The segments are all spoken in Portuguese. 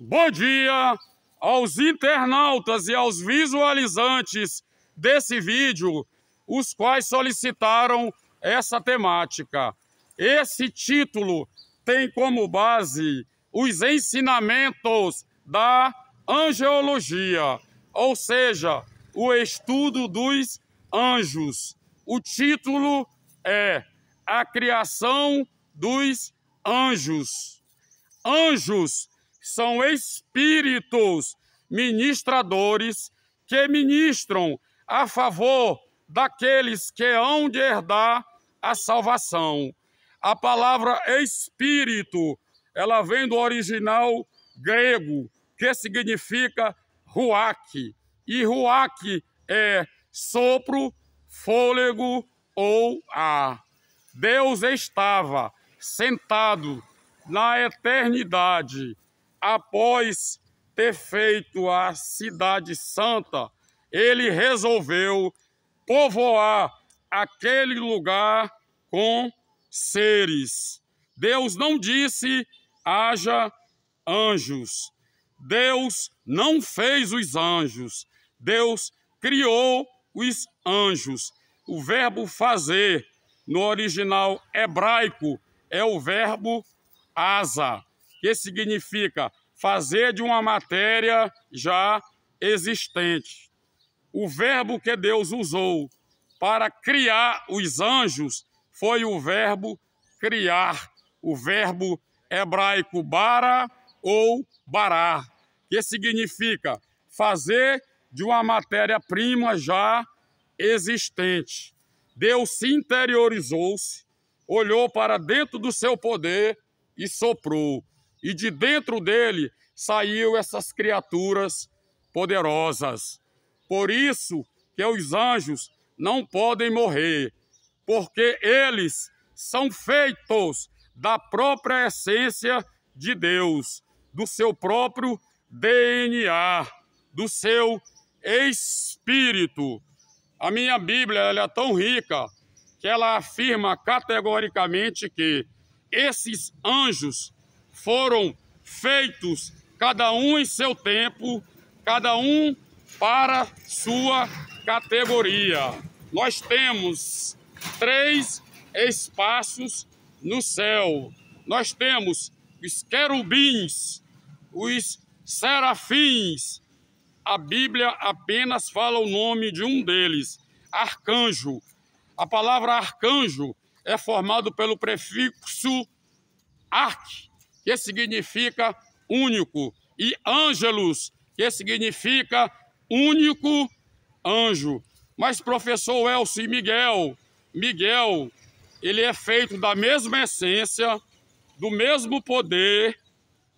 Bom dia aos internautas e aos visualizantes desse vídeo, os quais solicitaram essa temática. Esse título tem como base os ensinamentos da angeologia, ou seja, o estudo dos anjos. O título é A Criação dos Anjos. Anjos são espíritos ministradores que ministram a favor daqueles que hão de herdar a salvação. A palavra espírito, ela vem do original grego, que significa ruach. E ruach é sopro, fôlego ou ar. Deus estava sentado na eternidade após ter feito a Cidade Santa, ele resolveu povoar aquele lugar com seres. Deus não disse haja anjos. Deus não fez os anjos. Deus criou os anjos. O verbo fazer no original hebraico é o verbo asa que significa fazer de uma matéria já existente. O verbo que Deus usou para criar os anjos foi o verbo criar, o verbo hebraico bara ou barar, que significa fazer de uma matéria-prima já existente. Deus se interiorizou-se, olhou para dentro do seu poder e soprou e de dentro dele saiu essas criaturas poderosas. Por isso que os anjos não podem morrer, porque eles são feitos da própria essência de Deus, do seu próprio DNA, do seu espírito. A minha Bíblia ela é tão rica que ela afirma categoricamente que esses anjos foram feitos, cada um em seu tempo, cada um para sua categoria. Nós temos três espaços no céu. Nós temos os querubins, os serafins. A Bíblia apenas fala o nome de um deles, arcanjo. A palavra arcanjo é formado pelo prefixo arc, que significa único, e Ângelus, que significa único anjo. Mas professor Elcio e Miguel, Miguel, ele é feito da mesma essência, do mesmo poder,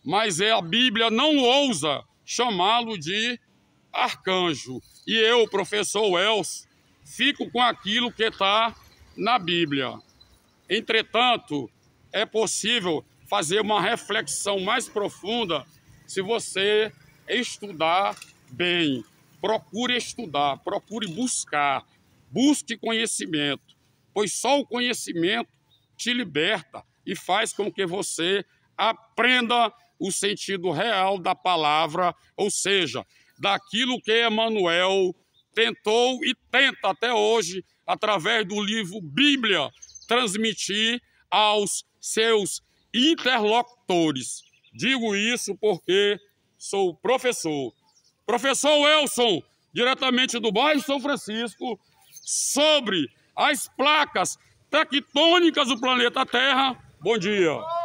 mas é a Bíblia não ousa chamá-lo de arcanjo. E eu, professor Elcio, fico com aquilo que está na Bíblia. Entretanto, é possível fazer uma reflexão mais profunda se você estudar bem. Procure estudar, procure buscar, busque conhecimento, pois só o conhecimento te liberta e faz com que você aprenda o sentido real da palavra, ou seja, daquilo que Emmanuel tentou e tenta até hoje, através do livro Bíblia, transmitir aos seus interlocutores. Digo isso porque sou professor. Professor Wilson, diretamente do bairro São Francisco, sobre as placas tectônicas do planeta Terra. Bom dia.